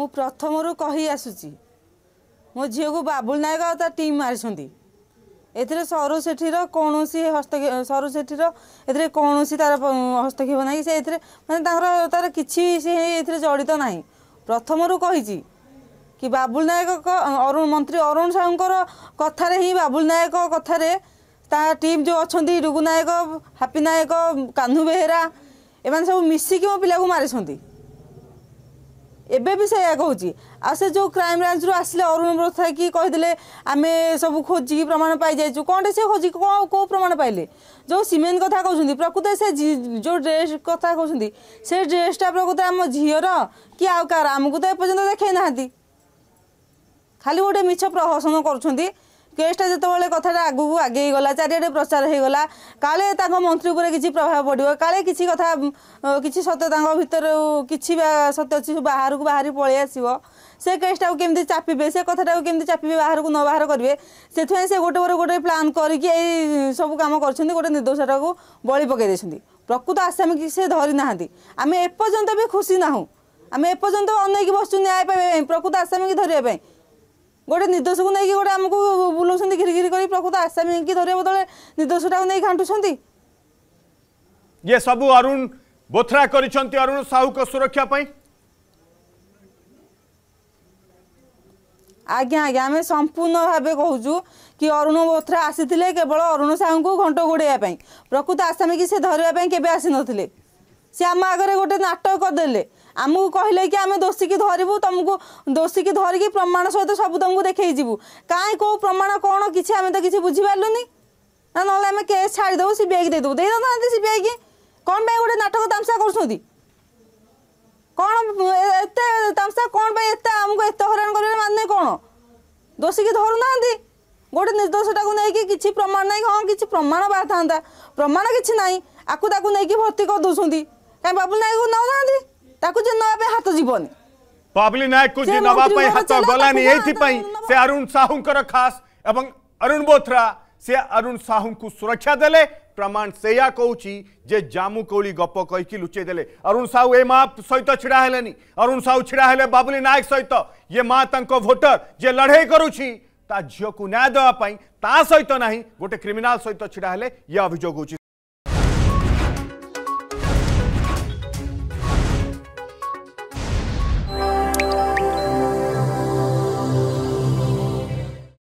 ମୁଁ ପ୍ରଥମରୁ କହି ଆସୁଛି ମୋ ଝିଅକୁ ବାବୁଲ ନାୟକ ଆଉ ତା ଟିମ୍ ମାରିଛନ୍ତି ଏଥିରେ ସରୁ ସେଠିର କୌଣସି ହସ୍ତକ୍ଷେପ ସରୁ ସେଠିର ଏଥିରେ କୌଣସି ତାର ହସ୍ତକ୍ଷେପ ନାହିଁ ସେ ଏଥିରେ ମାନେ ତାଙ୍କର ତାର କିଛି ସେ ଏଥିରେ ଜଡ଼ିତ ନାହିଁ ପ୍ରଥମରୁ କହିଛି କି ବାବୁଲ ନାୟକ ଅରୁଣ ମନ୍ତ୍ରୀ ଅରୁଣ ସାହୁଙ୍କର କଥାରେ ହିଁ ବାବୁଲ ନାୟକ କଥାରେ ତା ଟିମ୍ ଯେଉଁ ଅଛନ୍ତି ଡୁଗୁ ନାୟକ ହାପି ନାୟକ କାହ୍ନୁ ବେହେରା ଏମାନେ ସବୁ ମିଶିକି ମୋ ପିଲାକୁ ମାରିଛନ୍ତି ଏବେ ବି ସେଇଆ କହୁଛି ଆଉ ସେ ଯେଉଁ କ୍ରାଇମବ୍ରାଞ୍ଚରୁ ଆସିଲେ ଅରୁଣ ବ୍ରଥାକି କହିଦେଲେ ଆମେ ସବୁ ଖୋଜିକି ପ୍ରମାଣ ପାଇଯାଇଛୁ କ'ଣଟେ ସେ ଖୋଜିକି କ'ଣ କେଉଁ ପ୍ରମାଣ ପାଇଲେ ଯେଉଁ ସିମେଣ୍ଟ କଥା କହୁଛନ୍ତି ପ୍ରକୃତ ସେ ଯେଉଁ ଡ୍ରେସ୍ କଥା କହୁଛନ୍ତି ସେ ଡ୍ରେସ୍ଟା ପ୍ରକୃତ ଆମ ଝିଅର କି ଆଉ କାହାର ଆମକୁ ତ ଏପର୍ଯ୍ୟନ୍ତ ଦେଖାଇ ନାହାନ୍ତି ଖାଲି ଗୋଟେ ମିଛ ପ୍ରହସନ କରୁଛନ୍ତି কেসটা যেতবে কথাটা আগুক আগেই গলা চারিআডে প্রচার হয়ে গলা কালে তাঁর মন্ত্রী উপরে কিছু প্রভাব পড়ব কালে কিছু কথা কিছু সত্য তাঁর ভিতরে কিছু সত্য অছি বাহারক বাহারি পলাই আসব সে কেসটা কেমি চাপিবে সে কথাটা কেমি চাপিবে বাহারক ন বাহার করবে সেপাই সে গোটে পরে গোটে প্লান করিকি এই সব কাম করছেন গোটে নির্দোষটা বলি পকাই দিয়েছেন প্রকৃত আসামি সে ধরি না আমি এপর্যন্ত বি খুশি না আমি এপর্যন্ত অনেক বসছু ন্যায় পাইবা প্রকৃত আসামি ধরিবা গোটে নির্দোষক নেই গোটে আমি ତ ଆସାମୀ ଧରିବା ବଦଳରେ ନିର୍ଦ୍ଦୋଷଟାକୁ ନେଇ ଘାଣ୍ଟୁଛନ୍ତି ଇଏ ସବୁ ଅରୁଣ ବୋଥରା କରିଛନ୍ତି ଅରୁଣ ସାହୁଙ୍କ ସୁରକ୍ଷା ପାଇଁ ଆଜ୍ଞା ଆଜ୍ଞା ଆମେ ସମ୍ପୂର୍ଣ୍ଣ ଭାବେ କହୁଛୁ କି ଅରୁଣ ବୋଥରା ଆସିଥିଲେ କେବଳ ଅରୁଣ ସାହୁଙ୍କୁ ଘଣ୍ଟ ଘୋଡ଼େଇବା ପାଇଁ ପ୍ରକୃତ ଆସାମୀ କି ସେ ଧରିବା ପାଇଁ କେବେ ଆସିନଥିଲେ ସେ ଆମ ଆଗରେ ଗୋଟେ ନାଟକ କରିଦେଲେ ଆମକୁ କହିଲେ କି ଆମେ ଦୋଷୀକି ଧରିବୁ ତୁମକୁ ଦୋଷୀକି ଧରିକି ପ୍ରମାଣ ସହିତ ସବୁ ତୁମକୁ ଦେଖେଇଯିବୁ କାହିଁ କେଉଁ ପ୍ରମାଣ କ'ଣ କିଛି ଆମେ ତ କିଛି ବୁଝିପାରିଲୁନି ନା ନହେଲେ ଆମେ କେସ୍ ଛାଡ଼ିଦେବୁ ସି ବି ଆଇକି ଦେଇଦେବୁ ଦେଇଦେଉନାହାନ୍ତି ସି ବି ଆଇକି କ'ଣ ପାଇଁ ଗୋଟେ ନାଟକ ତାମସା କରୁଛନ୍ତି କ'ଣ ଏତେ ତାମସା କ'ଣ ପାଇଁ ଏତେ ଆମକୁ ଏତେ ହଇରାଣ କରିବାର ମାନେ କ'ଣ ଦୋଷୀକି ଧରୁନାହାନ୍ତି ଗୋଟେ ନିର୍ଦ୍ଦୋଷଟାକୁ ନେଇକି କିଛି ପ୍ରମାଣ ନାହିଁ ହଁ କିଛି ପ୍ରମାଣ ବାହାରିଥାନ୍ତା ପ୍ରମାଣ କିଛି ନାହିଁ ଆକୁ ତାକୁ ନେଇକି ଭର୍ତ୍ତି କରିଦେଉଛନ୍ତି କାହିଁ ବାବୁଲ ନାୟକକୁ ନେଉନାହାନ୍ତି ताकु जे नबे हात जीवनी पब्लिक नायक को जे नबा पई हात गला एथि पई से अरुण साहू कर खास एवं अरुण बोथरा से अरुण साहू को सुरक्षा देले प्रमाण सेया कहूची जे जामु कोली गप कहि लुचे देले अरुण साहू ए मा सहित छिड़ा हेलेनी अरुण साहू छिड़ा हेले बाबुली नायक सहित ये मा तंको वोटर जे लढाई करूची ता झियो को न्याय देवा पई ता सहित नाही गोटे क्रिमिनल सहित छिड़ा हेले ये अभिजोग